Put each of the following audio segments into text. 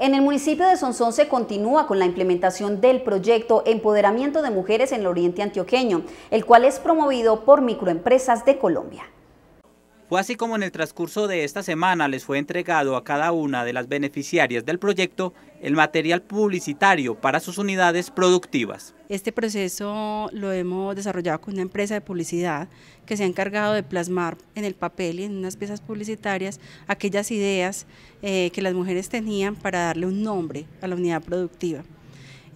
En el municipio de Sonsón se continúa con la implementación del proyecto Empoderamiento de Mujeres en el Oriente Antioqueño, el cual es promovido por microempresas de Colombia. Fue así como en el transcurso de esta semana les fue entregado a cada una de las beneficiarias del proyecto el material publicitario para sus unidades productivas. Este proceso lo hemos desarrollado con una empresa de publicidad que se ha encargado de plasmar en el papel y en unas piezas publicitarias aquellas ideas eh, que las mujeres tenían para darle un nombre a la unidad productiva.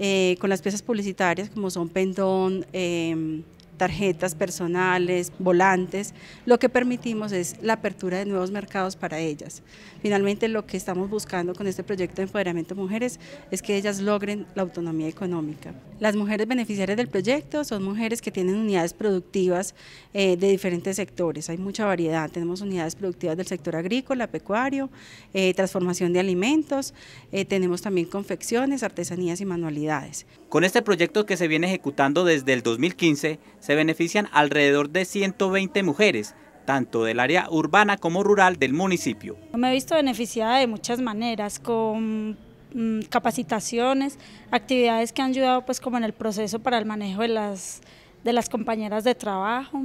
Eh, con las piezas publicitarias como son pendón, em, tarjetas personales, volantes, lo que permitimos es la apertura de nuevos mercados para ellas. Finalmente lo que estamos buscando con este proyecto de empoderamiento de mujeres es que ellas logren la autonomía económica. Las mujeres beneficiarias del proyecto son mujeres que tienen unidades productivas eh, de diferentes sectores, hay mucha variedad, tenemos unidades productivas del sector agrícola, pecuario, eh, transformación de alimentos, eh, tenemos también confecciones, artesanías y manualidades. Con este proyecto que se viene ejecutando desde el 2015, se benefician alrededor de 120 mujeres, tanto del área urbana como rural del municipio. Me he visto beneficiada de muchas maneras, con mm, capacitaciones, actividades que han ayudado pues como en el proceso para el manejo de las, de las compañeras de trabajo.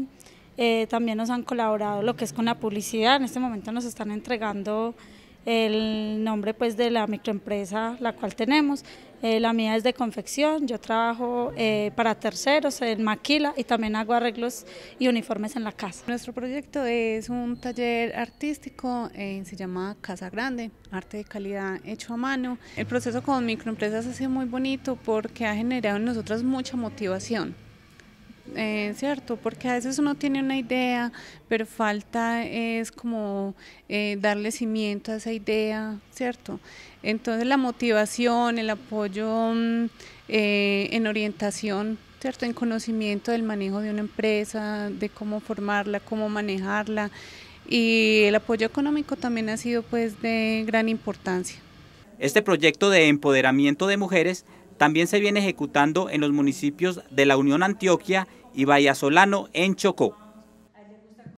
Eh, también nos han colaborado lo que es con la publicidad, en este momento nos están entregando el nombre pues de la microempresa la cual tenemos. Eh, la mía es de confección, yo trabajo eh, para terceros en maquila y también hago arreglos y uniformes en la casa. Nuestro proyecto es un taller artístico, eh, se llama Casa Grande, arte de calidad hecho a mano. El proceso con microempresas ha sido muy bonito porque ha generado en nosotras mucha motivación eh, ¿cierto? Porque a veces uno tiene una idea, pero falta es como eh, darle cimiento a esa idea, ¿cierto? Entonces la motivación, el apoyo mm, eh, en orientación, ¿cierto? En conocimiento del manejo de una empresa, de cómo formarla, cómo manejarla. Y el apoyo económico también ha sido pues de gran importancia. Este proyecto de empoderamiento de mujeres también se viene ejecutando en los municipios de la Unión Antioquia y Vaya Solano en Chocó.